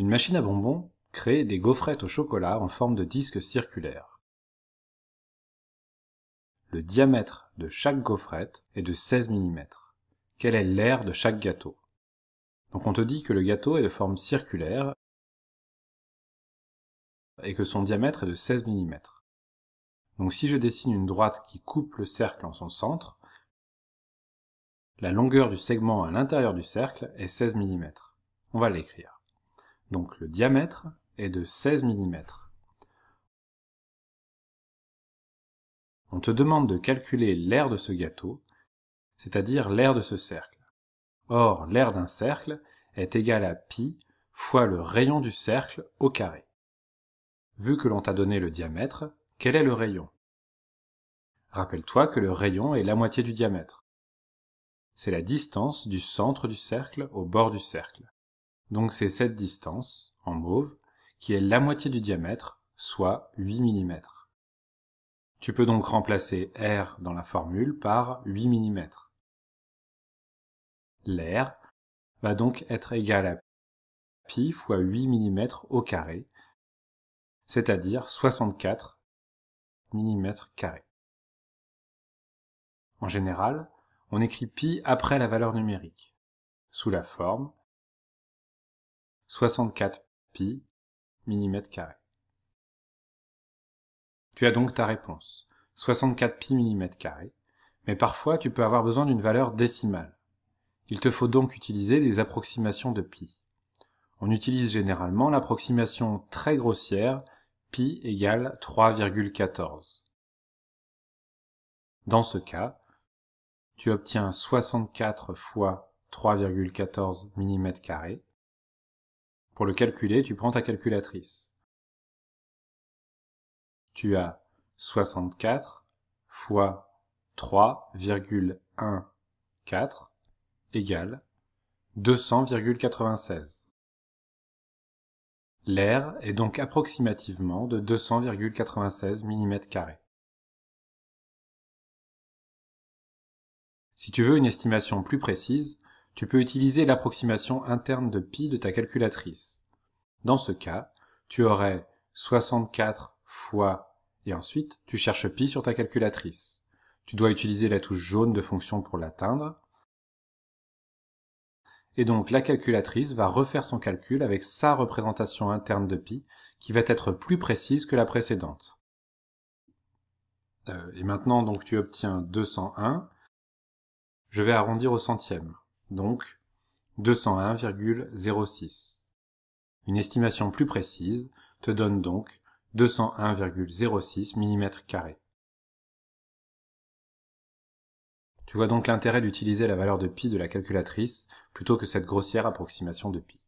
une machine à bonbons crée des gaufrettes au chocolat en forme de disque circulaire. Le diamètre de chaque gaufrette est de 16 mm. Quelle est l'aire de chaque gâteau Donc on te dit que le gâteau est de forme circulaire et que son diamètre est de 16 mm. Donc si je dessine une droite qui coupe le cercle en son centre, la longueur du segment à l'intérieur du cercle est 16 mm. On va l'écrire donc le diamètre, est de 16 mm. On te demande de calculer l'aire de ce gâteau, c'est-à-dire l'aire de ce cercle. Or, l'aire d'un cercle est égale à pi fois le rayon du cercle au carré. Vu que l'on t'a donné le diamètre, quel est le rayon Rappelle-toi que le rayon est la moitié du diamètre. C'est la distance du centre du cercle au bord du cercle. Donc c'est cette distance, en mauve, qui est la moitié du diamètre, soit 8 mm. Tu peux donc remplacer R dans la formule par 8 mm. L'air va donc être égal à pi fois 8 mm au carré, c'est-à-dire 64 mm En général, on écrit pi après la valeur numérique, sous la forme 64 pi mm Tu as donc ta réponse, 64 pi mm carré, mais parfois tu peux avoir besoin d'une valeur décimale. Il te faut donc utiliser des approximations de pi. On utilise généralement l'approximation très grossière pi égale 3,14. Dans ce cas, tu obtiens 64 fois 3,14 mm pour le calculer, tu prends ta calculatrice. Tu as 64 fois 3,14 égale 200,96. L'air est donc approximativement de 200,96 mm Si tu veux une estimation plus précise, tu peux utiliser l'approximation interne de pi de ta calculatrice. Dans ce cas, tu aurais 64 fois, et ensuite tu cherches pi sur ta calculatrice. Tu dois utiliser la touche jaune de fonction pour l'atteindre. Et donc la calculatrice va refaire son calcul avec sa représentation interne de pi, qui va être plus précise que la précédente. Euh, et maintenant donc tu obtiens 201. Je vais arrondir au centième donc 201,06. Une estimation plus précise te donne donc 201,06 mm2. Tu vois donc l'intérêt d'utiliser la valeur de π de la calculatrice plutôt que cette grossière approximation de pi.